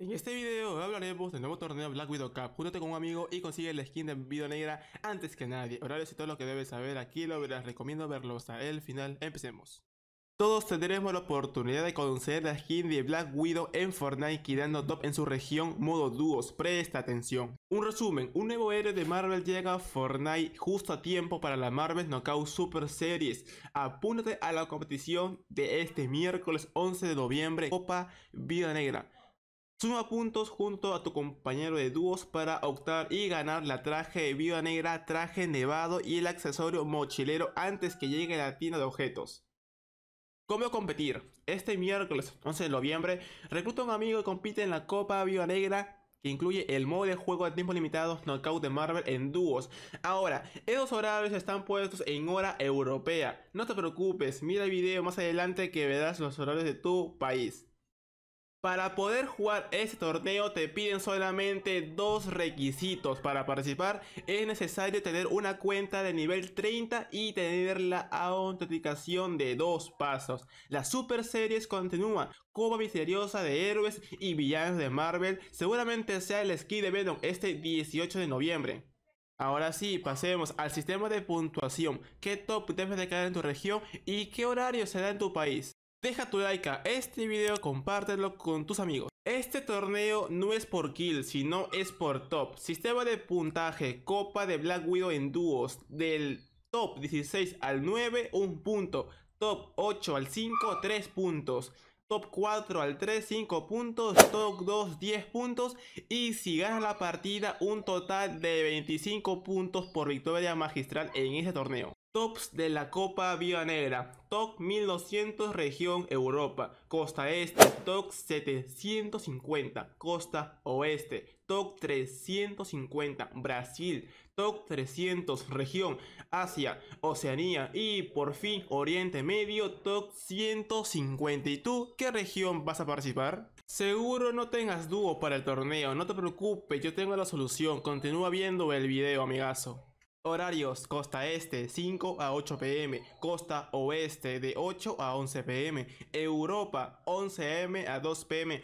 En este video hablaremos del nuevo torneo Black Widow Cup. Júntate con un amigo y consigue la skin de Vida Negra antes que nadie. Horarios y todo lo que debes saber aquí lo verás. Recomiendo verlo hasta el final. Empecemos. Todos tendremos la oportunidad de conocer la skin de Black Widow en Fortnite quedando top en su región modo dúos, presta atención. Un resumen, un nuevo héroe de Marvel llega a Fortnite justo a tiempo para la Marvel Knockout Super Series. Apúntate a la competición de este miércoles 11 de noviembre, Copa Vida Negra. Suma puntos junto a tu compañero de dúos para optar y ganar la traje de negra, traje nevado y el accesorio mochilero antes que llegue la tienda de objetos. ¿Cómo competir? Este miércoles 11 de noviembre, recluta a un amigo y compite en la Copa Viva Negra que incluye el modo de juego a tiempo limitado Knockout de Marvel en dúos. Ahora, esos horarios están puestos en hora europea. No te preocupes, mira el video más adelante que verás los horarios de tu país. Para poder jugar este torneo te piden solamente dos requisitos. Para participar es necesario tener una cuenta de nivel 30 y tener la autenticación de dos pasos. La Super Series continúa. Cuba misteriosa de héroes y villanos de Marvel seguramente sea el Ski de Venom este 18 de noviembre. Ahora sí, pasemos al sistema de puntuación. ¿Qué top debes de caer en tu región y qué horario será en tu país? Deja tu like a este video, compártelo con tus amigos. Este torneo no es por kill, sino es por top. Sistema de puntaje, copa de Black Widow en dúos, del top 16 al 9, un punto. Top 8 al 5, 3 puntos. Top 4 al 3, 5 puntos. Top 2, 10 puntos. Y si ganas la partida, un total de 25 puntos por victoria magistral en este torneo. Tops de la Copa Viva Negra. Top 1200 región Europa. Costa Este. Top 750. Costa Oeste. Top 350. Brasil. Top 300 Región, Asia, Oceanía y por fin Oriente Medio Top 150. ¿Y tú qué región vas a participar? Seguro no tengas dúo para el torneo, no te preocupes, yo tengo la solución. Continúa viendo el video, amigazo. Horarios, costa este 5 a 8 pm, costa oeste de 8 a 11 pm, Europa 11 m a 2 pm.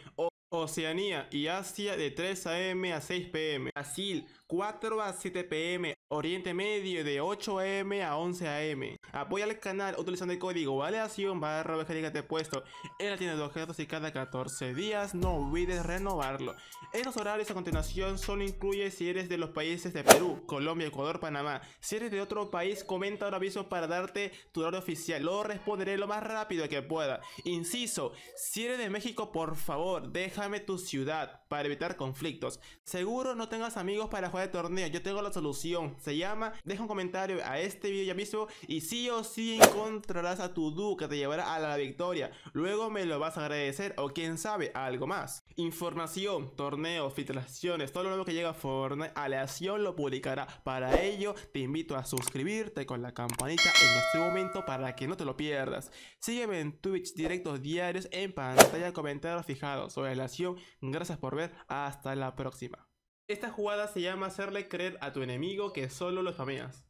Oceanía y Asia de 3 a.m. a 6 p.m. Brasil 4 a 7 p.m. Oriente Medio de 8 am a 11 am. Apoya el canal utilizando el código Valeación barra he puesto en tiene dos de y cada 14 días no olvides renovarlo. Estos horarios a continuación solo incluye si eres de los países de Perú, Colombia, Ecuador, Panamá. Si eres de otro país, comenta ahora aviso para darte tu horario oficial. Lo responderé lo más rápido que pueda. Inciso, si eres de México, por favor, déjame tu ciudad para evitar conflictos. Seguro no tengas amigos para jugar de torneo, yo tengo la solución se llama. Deja un comentario a este video ya mismo y sí o sí encontrarás a tu dúo que te llevará a la victoria. Luego me lo vas a agradecer o quién sabe, algo más. Información, torneos, filtraciones, todo lo nuevo que llega a Fortnite, Aleación lo publicará. Para ello te invito a suscribirte con la campanita en este momento para que no te lo pierdas. Sígueme en Twitch directos diarios en pantalla comentarios fijados sobre Aleación. Gracias por ver, hasta la próxima. Esta jugada se llama hacerle creer a tu enemigo que solo lo fameas.